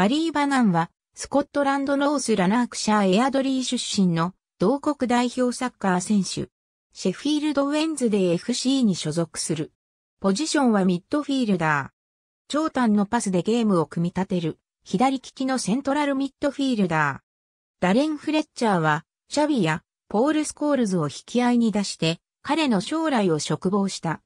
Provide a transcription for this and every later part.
バリー・バナンは、スコットランドノース・ラナークシャー・エアドリー出身の、同国代表サッカー選手。シェフィールド・ウェンズデー FC に所属する。ポジションはミッドフィールダー。長短のパスでゲームを組み立てる、左利きのセントラルミッドフィールダー。ダレン・フレッチャーは、シャビやポール・スコールズを引き合いに出して、彼の将来を嘱望した。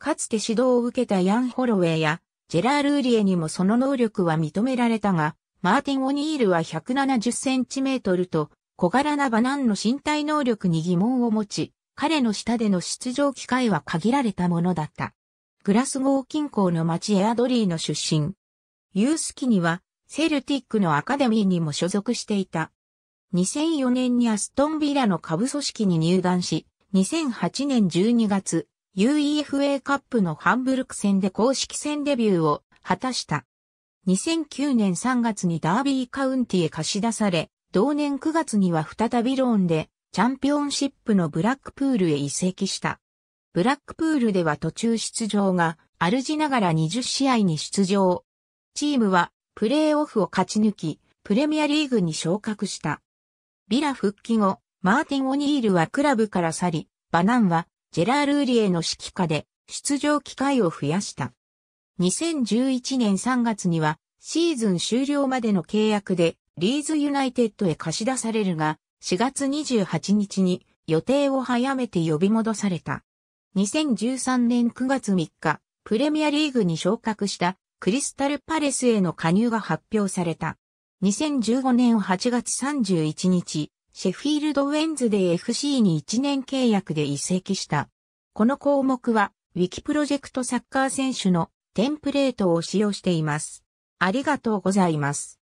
かつて指導を受けたヤン・ホロウェイやジェラール・ウリエにもその能力は認められたが、マーティン・オニールは170センチメートルと小柄なバナンの身体能力に疑問を持ち、彼の下での出場機会は限られたものだった。グラスゴー近郊の町エアドリーの出身。ユース期にはセルティックのアカデミーにも所属していた。2004年にアストンビラの下部組織に入団し、2008年12月、UEFA カップのハンブルク戦で公式戦デビューを果たした。2009年3月にダービーカウンティへ貸し出され、同年9月には再びローンでチャンピオンシップのブラックプールへ移籍した。ブラックプールでは途中出場が、主ながら20試合に出場。チームはプレーオフを勝ち抜き、プレミアリーグに昇格した。ビラ復帰後、マーティン・オニールはクラブから去り、バナンはジェラール・ウリエの指揮下で出場機会を増やした。2011年3月にはシーズン終了までの契約でリーズユナイテッドへ貸し出されるが4月28日に予定を早めて呼び戻された。2013年9月3日、プレミアリーグに昇格したクリスタルパレスへの加入が発表された。2015年8月31日、シェフィールド・ウェンズで FC に1年契約で移籍した。この項目は、ウィキプロジェクトサッカー選手のテンプレートを使用しています。ありがとうございます。